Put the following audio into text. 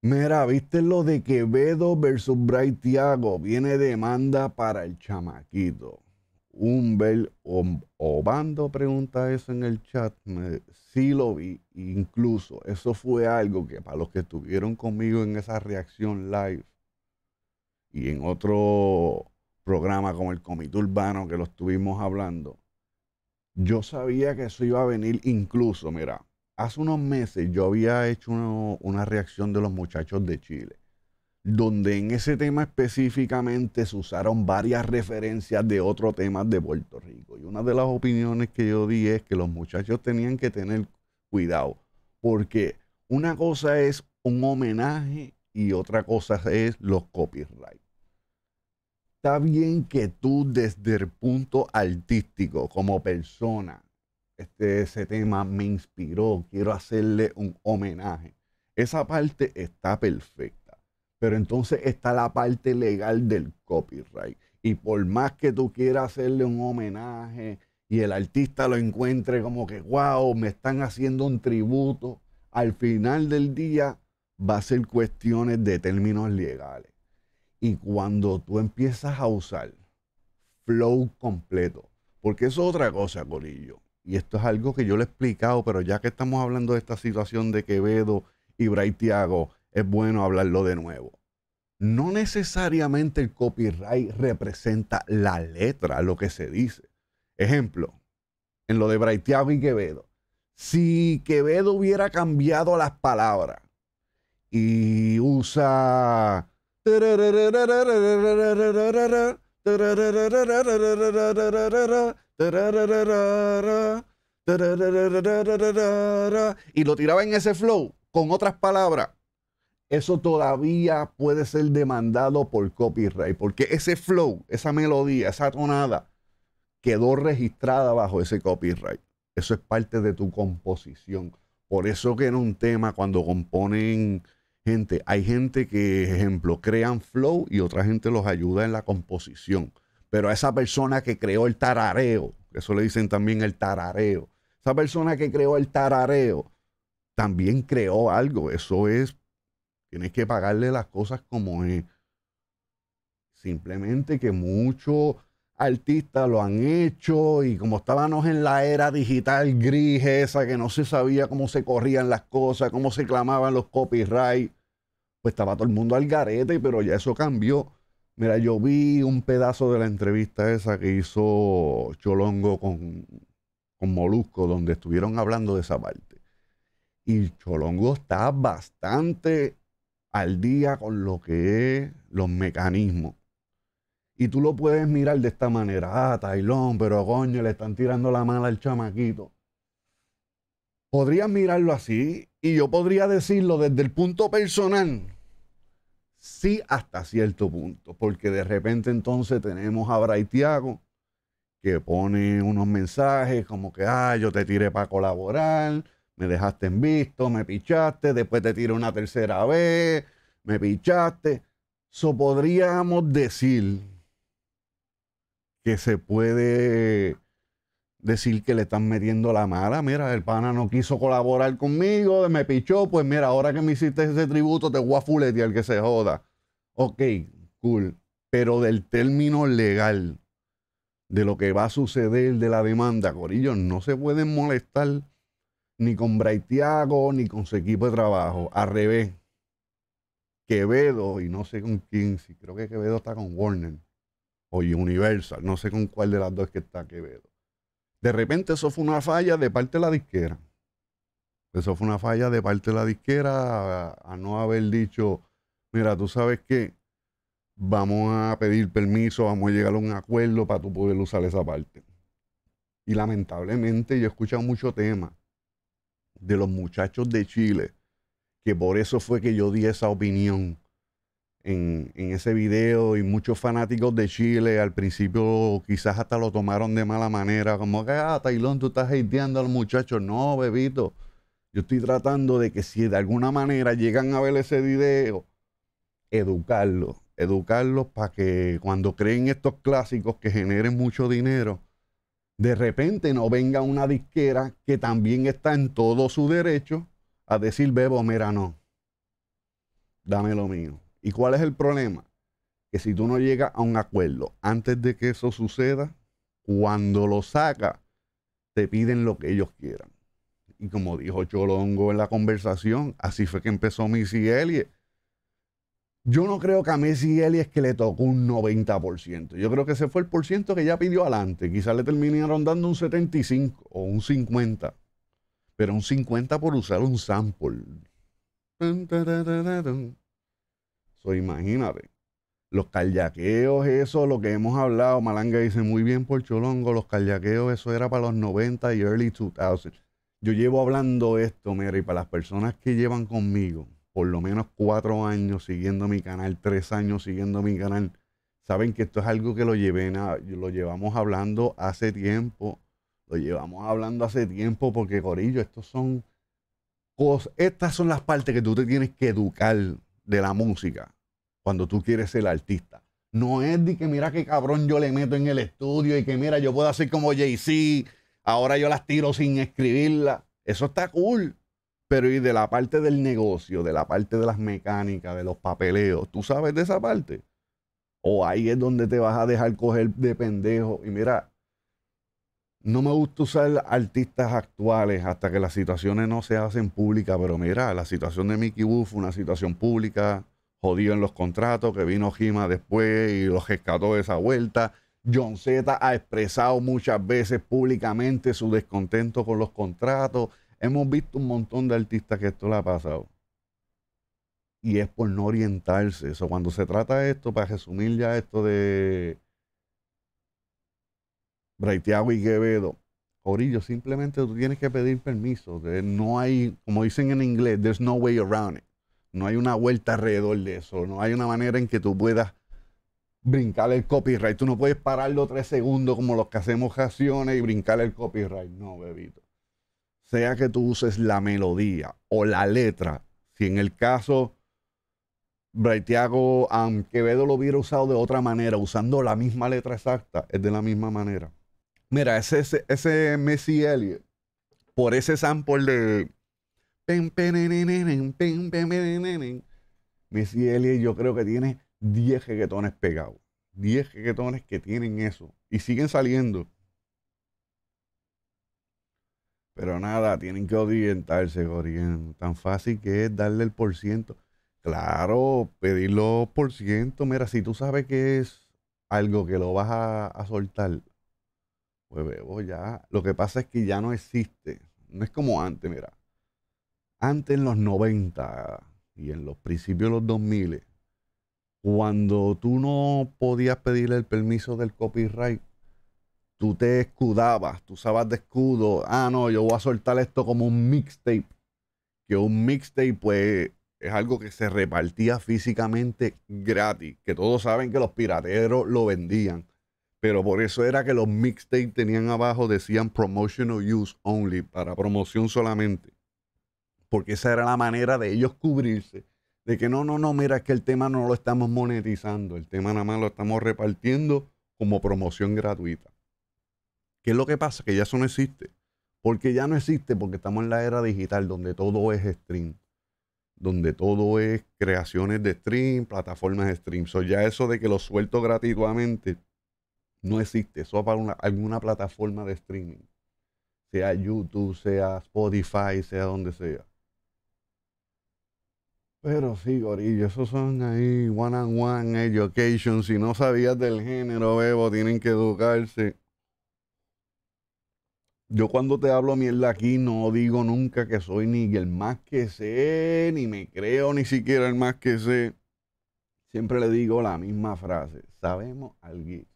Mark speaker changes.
Speaker 1: Mira, viste lo de Quevedo versus Bright Tiago. Viene demanda para el chamaquito. o Obando pregunta eso en el chat. sí lo vi. Incluso eso fue algo que para los que estuvieron conmigo en esa reacción live y en otro programa como el Comité Urbano que lo estuvimos hablando, yo sabía que eso iba a venir incluso, mira, Hace unos meses yo había hecho una reacción de los muchachos de Chile, donde en ese tema específicamente se usaron varias referencias de otro tema de Puerto Rico. Y una de las opiniones que yo di es que los muchachos tenían que tener cuidado, porque una cosa es un homenaje y otra cosa es los copyrights está bien que tú desde el punto artístico, como persona, este, ese tema me inspiró, quiero hacerle un homenaje. Esa parte está perfecta, pero entonces está la parte legal del copyright. Y por más que tú quieras hacerle un homenaje y el artista lo encuentre como que, wow, me están haciendo un tributo, al final del día va a ser cuestiones de términos legales. Y cuando tú empiezas a usar flow completo, porque eso es otra cosa, Corillo y esto es algo que yo le he explicado, pero ya que estamos hablando de esta situación de Quevedo y Bray es bueno hablarlo de nuevo. No necesariamente el copyright representa la letra, lo que se dice. Ejemplo, en lo de Braithiago y Quevedo. Si Quevedo hubiera cambiado las palabras y usa y lo tiraba en ese flow con otras palabras. Eso todavía puede ser demandado por copyright, porque ese flow, esa melodía, esa tonada quedó registrada bajo ese copyright. Eso es parte de tu composición. Por eso que en un tema cuando componen gente, hay gente que, ejemplo, crean flow y otra gente los ayuda en la composición. Pero a esa persona que creó el tarareo, eso le dicen también el tarareo, esa persona que creó el tarareo también creó algo. Eso es, tienes que pagarle las cosas como es. Simplemente que muchos artistas lo han hecho y como estábamos en la era digital gris esa que no se sabía cómo se corrían las cosas, cómo se clamaban los copyrights, pues estaba todo el mundo al garete, pero ya eso cambió. Mira, yo vi un pedazo de la entrevista esa que hizo Cholongo con, Molusco, donde estuvieron hablando de esa parte. Y Cholongo está bastante al día con lo que es los mecanismos. Y tú lo puedes mirar de esta manera. Ah, Tailón, pero coño, le están tirando la mala al chamaquito. Podrías mirarlo así y yo podría decirlo desde el punto personal Sí, hasta cierto punto, porque de repente entonces tenemos a Tiago que pone unos mensajes como que, ah, yo te tiré para colaborar, me dejaste en visto, me pichaste, después te tiré una tercera vez, me pichaste. So podríamos decir que se puede decir que le están metiendo la mala. Mira, el pana no quiso colaborar conmigo, me pichó, pues mira, ahora que me hiciste ese tributo, te voy a al que se joda. Ok, cool. Pero del término legal, de lo que va a suceder de la demanda, Corillo, no se pueden molestar ni con Tiago, ni con su equipo de trabajo. Al revés. Quevedo, y no sé con quién, si creo que Quevedo está con Warner o Universal, no sé con cuál de las dos que está Quevedo de repente eso fue una falla de parte de la disquera. Eso fue una falla de parte de la disquera a, no haber dicho, mira, tú sabes que vamos a pedir permiso, vamos a llegar a un acuerdo para tú poder usar esa parte. Y lamentablemente yo he escuchado mucho tema de los muchachos de Chile, que por eso fue que yo di esa opinión en, ese video y muchos fanáticos de Chile al principio quizás hasta lo tomaron de mala manera, como que, ah, Tailón, tú estás hateando al muchacho. No, bebito, yo estoy tratando de que si de alguna manera llegan a ver ese video, educarlos, educarlos para que cuando creen estos clásicos que generen mucho dinero, de repente no venga una disquera que también está en todo su derecho a decir, Bebo, mira, no, dame lo mío. ¿Y cuál es el problema? Que si tú no llegas a un acuerdo antes de que eso suceda, cuando lo sacas, te piden lo que ellos quieran. Y como dijo Cholongo en la conversación, así fue que empezó Missy Elliott. Yo no creo que a Messi es que le tocó un 90%. Yo creo que ese fue el por ciento que ya pidió adelante. Quizás le terminaron dando un 75 o un 50. Pero un 50 por usar un sample. So, imagínate. Los callaqueos, eso, lo que hemos hablado, Malanga dice muy bien por Cholongo, los callaqueos, eso era para los 90 y early 2000. Yo llevo hablando esto, mira, y para las personas que llevan conmigo, por lo menos cuatro años siguiendo mi canal, tres años siguiendo mi canal, saben que esto es algo que lo, llevé, lo llevamos hablando hace tiempo, lo llevamos hablando hace tiempo, porque Corillo, estos son cosas, estas son las partes que tú te tienes que educar de la música cuando tú quieres ser artista. No es de que mira qué cabrón yo le meto en el estudio y que mira yo puedo hacer como Jay-Z, ahora yo las tiro sin escribirla. Eso está cool. Pero y de la parte del negocio, de la parte de las mecánicas, de los papeleos, ¿tú sabes de esa parte? O ahí es donde te vas a dejar coger de pendejo. Y mira, no me gusta usar artistas actuales hasta que las situaciones no se hacen públicas, pero mira, la situación de Mickey Wolf, fue una situación pública, jodido en los contratos, que vino Gima después y los rescató de esa vuelta. John Z ha expresado muchas veces públicamente su descontento con los contratos. Hemos visto un montón de artistas que esto le ha pasado. Y es por no orientarse. Eso, cuando se trata de esto, para resumir ya esto de Braithiago y Quevedo. Orillo, simplemente tú tienes que pedir permiso. No hay, como dicen en inglés, there's no way around it. No hay una vuelta alrededor de eso. No hay una manera en que tú puedas brincar el copyright. Tú no puedes pararlo tres segundos como los que hacemos canciones y brincar el copyright. No, bebito. Sea que tú uses la melodía o la letra. Si en el caso Braithiago um, Quevedo lo hubiera usado de otra manera, usando la misma letra exacta, es de la misma manera. Mira, ese, ese, Messi Elliott, por ese sample de. Messi Elliott, yo creo que tiene 10 jequetones pegados. 10 jequetones que tienen eso. Y siguen saliendo. Pero nada, tienen que orientarse, Gorien. Tan fácil que es darle el por ciento. Claro, pedir los por ciento. Mira, si tú sabes que es algo que lo vas a soltar, bebo pues ya. Lo que pasa es que ya no existe. No es como antes, mira. Antes en los 90 y en los principios de los 2000, cuando tú no podías pedirle el permiso del copyright, tú te escudabas, tú usabas de escudo. Ah, no, yo voy a soltar esto como un mixtape. Que un mixtape, pues, es algo que se repartía físicamente gratis. Que todos saben que los pirateros lo vendían pero por eso era que los mixtapes tenían abajo, decían promotional use only, para promoción solamente. Porque esa era la manera de ellos cubrirse. De que no, no, no, mira, es que el tema no lo estamos monetizando, el tema nada más lo estamos repartiendo como promoción gratuita. ¿Qué es lo que pasa? Que ya eso no existe. Porque ya no existe, porque estamos en la era digital donde todo es stream donde todo es creaciones de stream, plataformas de stream. ya eso de que lo suelto gratuitamente no existe. Eso para alguna plataforma de streaming. Sea YouTube, sea Spotify, sea donde sea. Pero sí, Gorillo, esos son ahí one on one education. Si no sabías del género, bebo, tienen que educarse. Yo cuando te hablo mierda aquí no digo nunca que soy ni el más que sé, ni me creo ni siquiera el más que sé. Siempre le digo la misma frase, sabemos alguien.